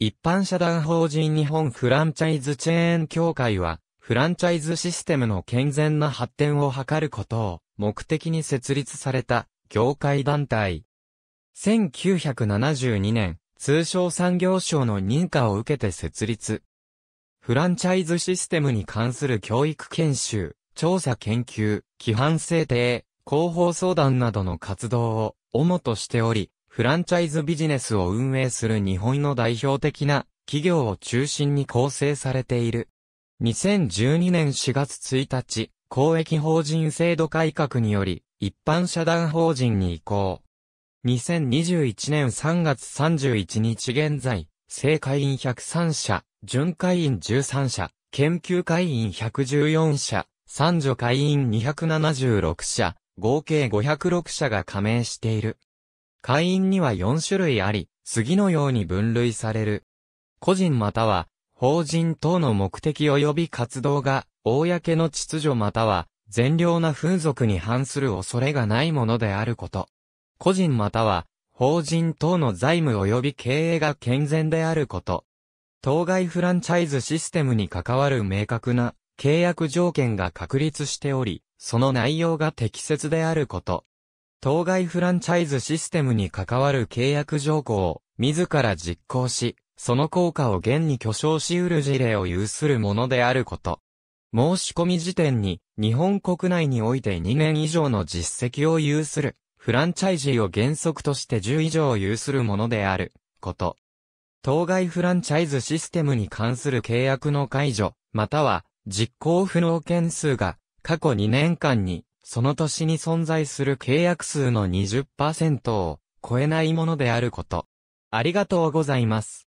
一般社団法人日本フランチャイズチェーン協会は、フランチャイズシステムの健全な発展を図ることを目的に設立された業界団体。1972年、通商産業省の認可を受けて設立。フランチャイズシステムに関する教育研修、調査研究、規範制定、広報相談などの活動を主としており、フランチャイズビジネスを運営する日本の代表的な企業を中心に構成されている。2012年4月1日、公益法人制度改革により、一般社団法人に移行。2021年3月31日現在、正会員103社、準会員13社、研究会員114社、三女会員276社、合計506社が加盟している。会員には4種類あり、次のように分類される。個人または、法人等の目的及び活動が、公の秩序または、善良な風俗に反する恐れがないものであること。個人または、法人等の財務及び経営が健全であること。当該フランチャイズシステムに関わる明確な契約条件が確立しており、その内容が適切であること。当該フランチャイズシステムに関わる契約条項を自ら実行し、その効果を現に挙証し得る事例を有するものであること。申し込み時点に日本国内において2年以上の実績を有するフランチャイジーを原則として10以上有するものであること。当該フランチャイズシステムに関する契約の解除、または実行不能件数が過去2年間にその年に存在する契約数の20%を超えないものであること。ありがとうございます。